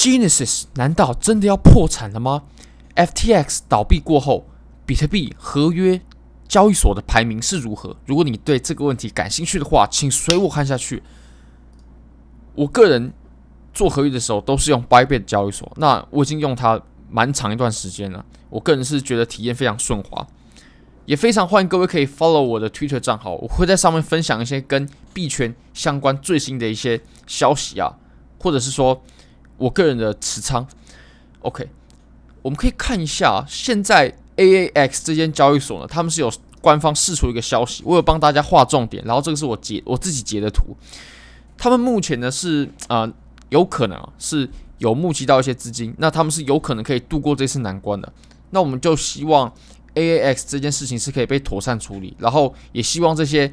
Genesis 难道真的要破产了吗？FTX 倒闭过后，比特币合约交易所的排名是如何？如果你对这个问题感兴趣的话，请随我看下去。我个人做合约的时候都是用 Bybit 交易所，那我已经用它蛮长一段时间了。我个人是觉得体验非常顺滑，也非常欢迎各位可以 follow 我的 Twitter 账号，我会在上面分享一些跟币圈相关最新的一些消息啊，或者是说。我个人的持仓，OK，我们可以看一下，现在 A A X 这间交易所呢，他们是有官方释出一个消息，我有帮大家画重点，然后这个是我截我自己截的图，他们目前呢是啊，有可能是有募集到一些资金，那他们是有可能可以度过这次难关的，那我们就希望 A A X 这件事情是可以被妥善处理，然后也希望这些。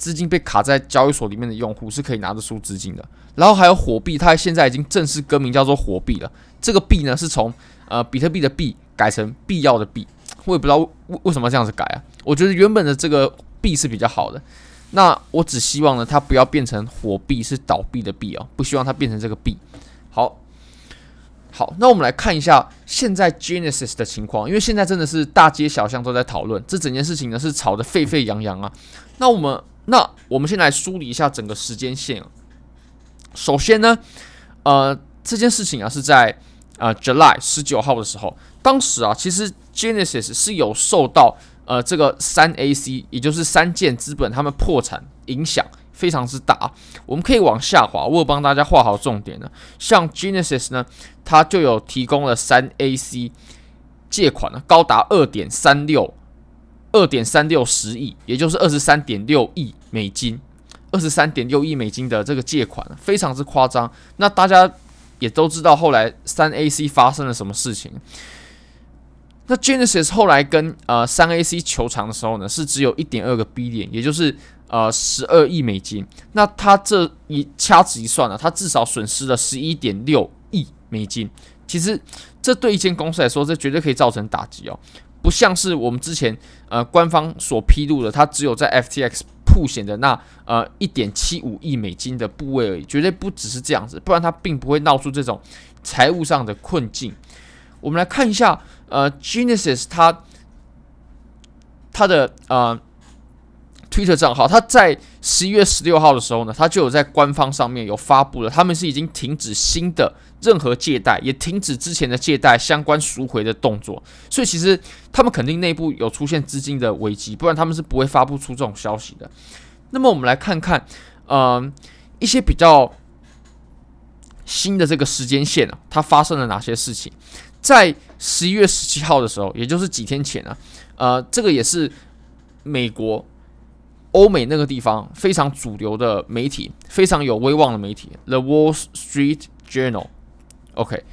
资金被卡在交易所里面的用户是可以拿得出资金的，然后还有火币，它现在已经正式更名叫做火币了。这个币呢是从呃比特币的币改成必要的币，我也不知道为为什么这样子改啊。我觉得原本的这个币是比较好的。那我只希望呢，它不要变成火币是倒闭的币啊，不希望它变成这个币。好，好，那我们来看一下现在 Genesis 的情况，因为现在真的是大街小巷都在讨论这整件事情呢，是吵得沸沸扬扬啊。那我们。那我们先来梳理一下整个时间线啊。首先呢，呃，这件事情啊是在啊 July 十九号的时候，当时啊其实 Genesis 是有受到呃这个三 AC 也就是三建资本他们破产影响非常之大。我们可以往下滑，我有帮大家画好重点的。像 Genesis 呢，它就有提供了三 AC 借款呢高达二点三六。二点三六十亿，也就是二十三点六亿美金，二十三点六亿美金的这个借款非常之夸张。那大家也都知道，后来三 AC 发生了什么事情。那 Genesis 后来跟呃三 AC 求偿的时候呢，是只有一点二个 B 点，也就是呃十二亿美金。那他这一掐指一算呢，他至少损失了十一点六亿美金。其实这对一间公司来说，这绝对可以造成打击哦。像是我们之前呃官方所披露的，它只有在 FTX 破显的那呃一点七五亿美金的部位而已，绝对不只是这样子，不然它并不会闹出这种财务上的困境。我们来看一下呃 Genesis 它它的呃 Twitter 账号，它在十一月十六号的时候呢，它就有在官方上面有发布了，他们是已经停止新的。任何借贷也停止之前的借贷相关赎回的动作，所以其实他们肯定内部有出现资金的危机，不然他们是不会发布出这种消息的。那么我们来看看，呃，一些比较新的这个时间线啊，它发生了哪些事情？在十一月十七号的时候，也就是几天前啊，呃，这个也是美国、欧美那个地方非常主流的媒体，非常有威望的媒体，《The Wall Street Journal》。OK，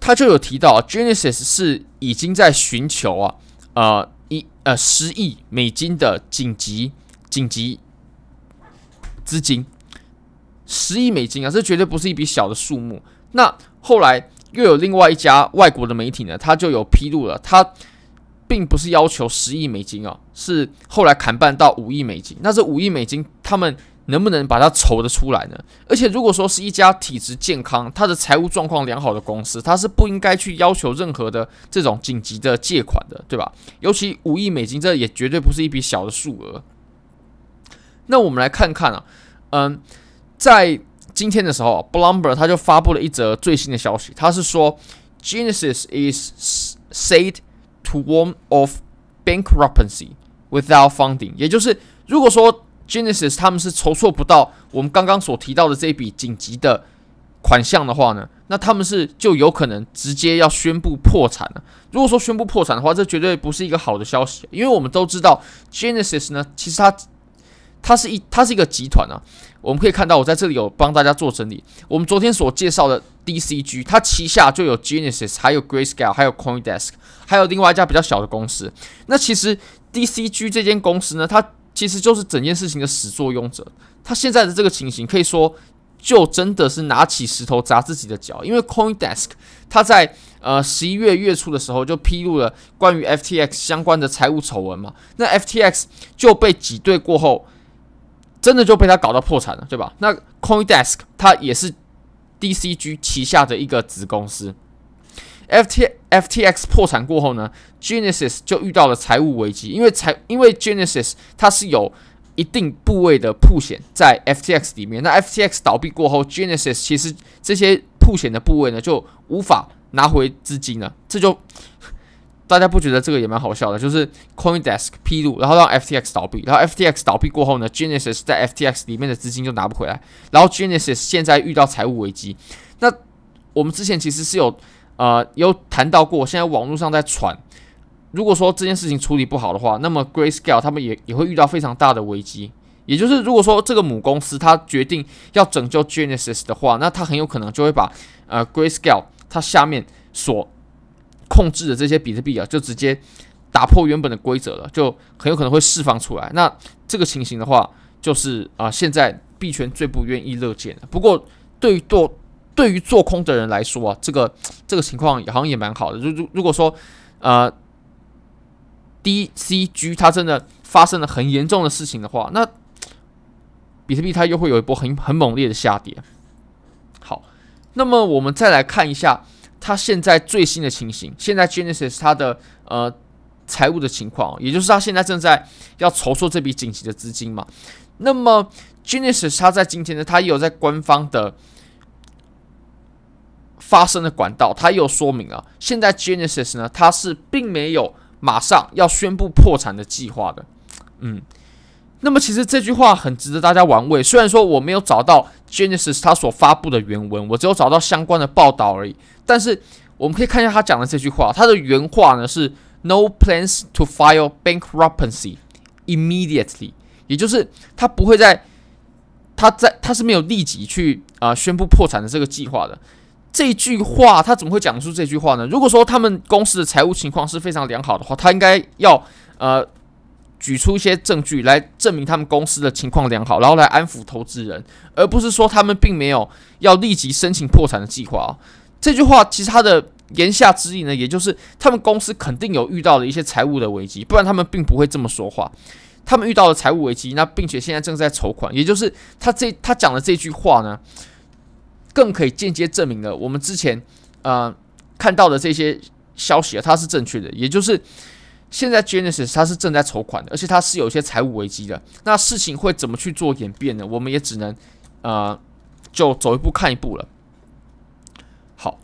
他就有提到 Genesis 是已经在寻求啊，呃一呃十亿美金的紧急紧急资金，十亿美金啊，这绝对不是一笔小的数目。那后来又有另外一家外国的媒体呢，他就有披露了，他并不是要求十亿美金啊，是后来砍半到五亿美金。那这五亿美金，他们。能不能把它筹得出来呢？而且如果说是一家体质健康、它的财务状况良好的公司，它是不应该去要求任何的这种紧急的借款的，对吧？尤其五亿美金，这也绝对不是一笔小的数额。那我们来看看啊，嗯，在今天的时候，Blumber 他就发布了一则最新的消息，他是说 Genesis is said to warn of bankruptcy without funding，也就是如果说。Genesis，他们是筹措不到我们刚刚所提到的这一笔紧急的款项的话呢，那他们是就有可能直接要宣布破产了。如果说宣布破产的话，这绝对不是一个好的消息，因为我们都知道 Genesis 呢，其实它它是一它是一个集团啊。我们可以看到，我在这里有帮大家做整理。我们昨天所介绍的 DCG，它旗下就有 Genesis，还有 Grayscale，还有 CoinDesk，还有另外一家比较小的公司。那其实 DCG 这间公司呢，它其实就是整件事情的始作俑者，他现在的这个情形可以说，就真的是拿起石头砸自己的脚。因为 CoinDesk 他在呃十一月月初的时候就披露了关于 FTX 相关的财务丑闻嘛，那 FTX 就被挤兑过后，真的就被他搞到破产了，对吧？那 CoinDesk 他也是 DCG 旗下的一个子公司。F T F T X 破产过后呢，Genesis 就遇到了财务危机，因为财因为 Genesis 它是有一定部位的铺险在 F T X 里面，那 F T X 倒闭过后，Genesis 其实这些铺险的部位呢就无法拿回资金了，这就 大家不觉得这个也蛮好笑的，就是 CoinDesk 披露，然后让 F T X 倒闭，然后 F T X 倒闭过后呢，Genesis 在 F T X 里面的资金就拿不回来，然后 Genesis 现在遇到财务危机，那我们之前其实是有。呃，有谈到过，现在网络上在传，如果说这件事情处理不好的话，那么 g r a y Scale 他们也也会遇到非常大的危机。也就是，如果说这个母公司他决定要拯救 Genesis 的话，那他很有可能就会把呃 g r a y Scale 它下面所控制的这些比特币啊，就直接打破原本的规则了，就很有可能会释放出来。那这个情形的话，就是啊，现在币圈最不愿意乐见的。不过，对于多对于做空的人来说啊，这个这个情况好像也蛮好的。如如如果说，呃，DCG 它真的发生了很严重的事情的话，那比特币它又会有一波很很猛烈的下跌。好，那么我们再来看一下它现在最新的情形。现在 Genesis 它的呃财务的情况，也就是它现在正在要筹措这笔紧急的资金嘛。那么 Genesis 它在今天呢，它有在官方的。发生的管道，他又说明啊，现在 Genesis 呢，他是并没有马上要宣布破产的计划的。嗯，那么其实这句话很值得大家玩味。虽然说我没有找到 Genesis 他所发布的原文，我只有找到相关的报道而已。但是我们可以看一下他讲的这句话，他的原话呢是 “No plans to file bankruptcy immediately”，也就是他不会在他在他是没有立即去啊宣布破产的这个计划的。这句话他怎么会讲出这句话呢？如果说他们公司的财务情况是非常良好的话，他应该要呃举出一些证据来证明他们公司的情况良好，然后来安抚投资人，而不是说他们并没有要立即申请破产的计划。这句话其实他的言下之意呢，也就是他们公司肯定有遇到了一些财务的危机，不然他们并不会这么说话。他们遇到了财务危机，那并且现在正在筹款，也就是他这他讲的这句话呢。更可以间接证明了，我们之前呃看到的这些消息啊，它是正确的。也就是现在 Genesis 它是正在筹款的，而且它是有一些财务危机的。那事情会怎么去做演变呢？我们也只能呃就走一步看一步了。好，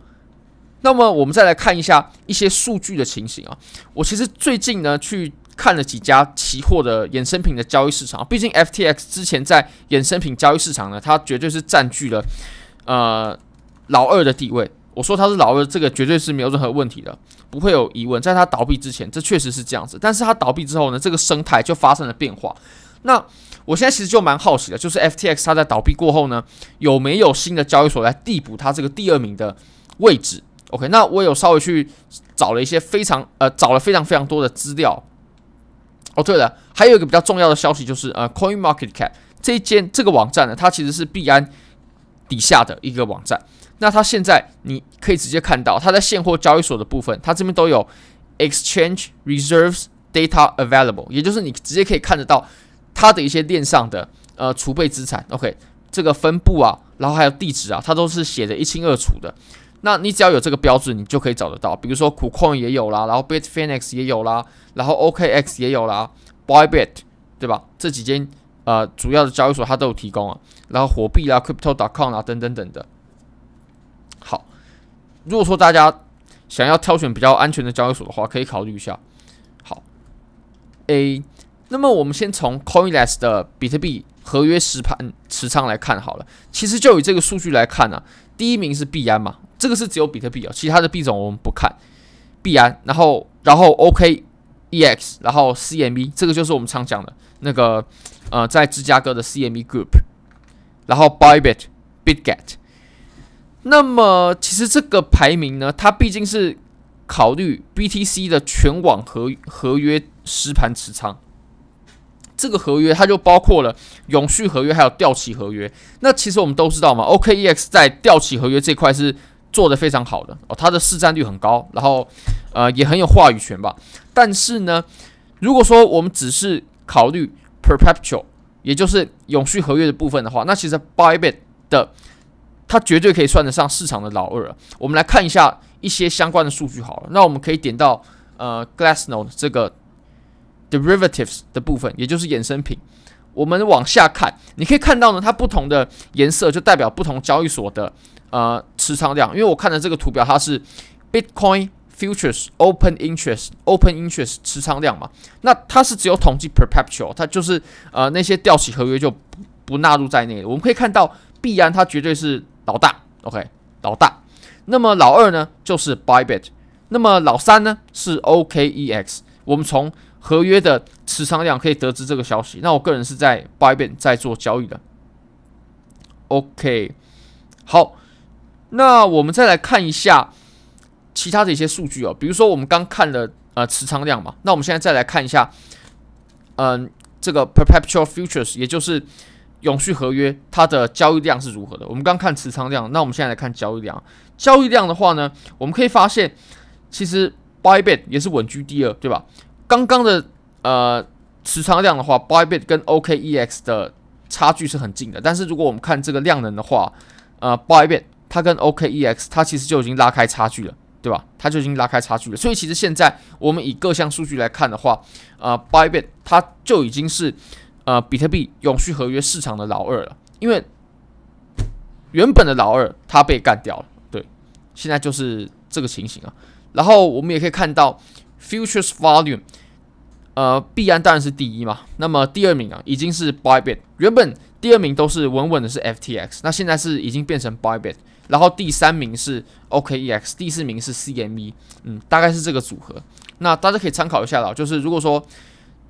那么我们再来看一下一些数据的情形啊。我其实最近呢，去看了几家期货的衍生品的交易市场，毕竟 FTX 之前在衍生品交易市场呢，它绝对是占据了。呃，老二的地位，我说他是老二，这个绝对是没有任何问题的，不会有疑问。在他倒闭之前，这确实是这样子。但是他倒闭之后呢，这个生态就发生了变化。那我现在其实就蛮好奇的，就是 FTX 他在倒闭过后呢，有没有新的交易所来递补他这个第二名的位置？OK，那我有稍微去找了一些非常呃找了非常非常多的资料。哦，对了，还有一个比较重要的消息就是，呃，Coin Market Cap 这一间这个网站呢，它其实是币安。底下的一个网站，那它现在你可以直接看到，它在现货交易所的部分，它这边都有 exchange reserves data available，也就是你直接可以看得到它的一些链上的呃储备资产，OK，这个分布啊，然后还有地址啊，它都是写得一清二楚的。那你只要有这个标志，你就可以找得到，比如说 KuCoin 也有啦，然后 Bitfenix 也有啦，然后 OKX 也有啦，Bybit 对吧？这几间。呃，主要的交易所它都有提供啊，然后火币啦、crypto d com 啦等等等的。好，如果说大家想要挑选比较安全的交易所的话，可以考虑一下。好，A，那么我们先从 c o i n l e s s 的比特币合约实盘持仓来看，好了，其实就以这个数据来看呢，第一名是币安嘛，这个是只有比特币啊，其他的币种我们不看币安，然后然后 OKEX，然后 CMV，这个就是我们常讲的那个。呃，在芝加哥的 CME Group，然后 b i b i t Bitget，那么其实这个排名呢，它毕竟是考虑 BTC 的全网合合约实盘持仓。这个合约它就包括了永续合约还有掉期合约。那其实我们都知道嘛，OKEX 在掉期合约这块是做的非常好的哦，它的市占率很高，然后呃也很有话语权吧。但是呢，如果说我们只是考虑 Perpetual，也就是永续合约的部分的话，那其实 Bybit 的它绝对可以算得上市场的老二。了。我们来看一下一些相关的数据好了，那我们可以点到呃 Glassnode 这个 Derivatives 的部分，也就是衍生品。我们往下看，你可以看到呢，它不同的颜色就代表不同交易所的呃持仓量。因为我看的这个图表，它是 Bitcoin。Futures open interest, open interest 持仓量嘛，那它是只有统计 perpetual，它就是呃那些掉起合约就不纳入在内。我们可以看到，必然它绝对是老大，OK 老大。那么老二呢就是 Bybit，那么老三呢是 OKEX。我们从合约的持仓量可以得知这个消息。那我个人是在 Bybit 在做交易的。OK，好，那我们再来看一下。其他的一些数据哦，比如说我们刚看了呃持仓量嘛，那我们现在再来看一下，嗯，这个 perpetual futures，也就是永续合约，它的交易量是如何的？我们刚看持仓量，那我们现在来看交易量。交易量的话呢，我们可以发现，其实 Bybit 也是稳居第二，对吧？刚刚的呃持仓量的话，Bybit 跟 OKEX 的差距是很近的，但是如果我们看这个量能的话，呃，Bybit 它跟 OKEX 它其实就已经拉开差距了。对吧？它就已经拉开差距了。所以其实现在我们以各项数据来看的话，呃，Bybit 它就已经是呃比特币永续合约市场的老二了。因为原本的老二它被干掉了，对，现在就是这个情形啊。然后我们也可以看到 Futures Volume，呃，币安当然是第一嘛。那么第二名啊，已经是 Bybit。原本第二名都是稳稳的是 FTX，那现在是已经变成 Bybit。然后第三名是 OKEX，第四名是 CME，嗯，大概是这个组合。那大家可以参考一下了，就是如果说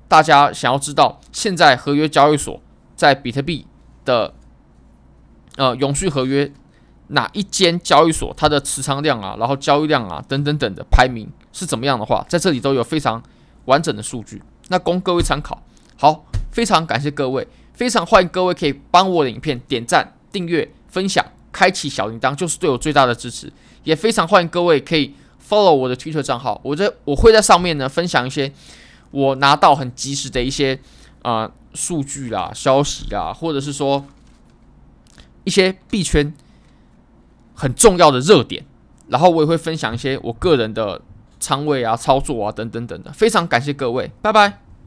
大家想要知道现在合约交易所在比特币的呃永续合约哪一间交易所它的持仓量啊，然后交易量啊等等等的排名是怎么样的话，在这里都有非常完整的数据，那供各位参考。好，非常感谢各位，非常欢迎各位可以帮我的影片点赞、订阅、分享。开启小铃铛就是对我最大的支持，也非常欢迎各位可以 follow 我的 Twitter 账号，我在我会在上面呢分享一些我拿到很及时的一些啊数据啦、消息啦，或者是说一些币圈很重要的热点，然后我也会分享一些我个人的仓位啊、操作啊等等等等。非常感谢各位，拜拜。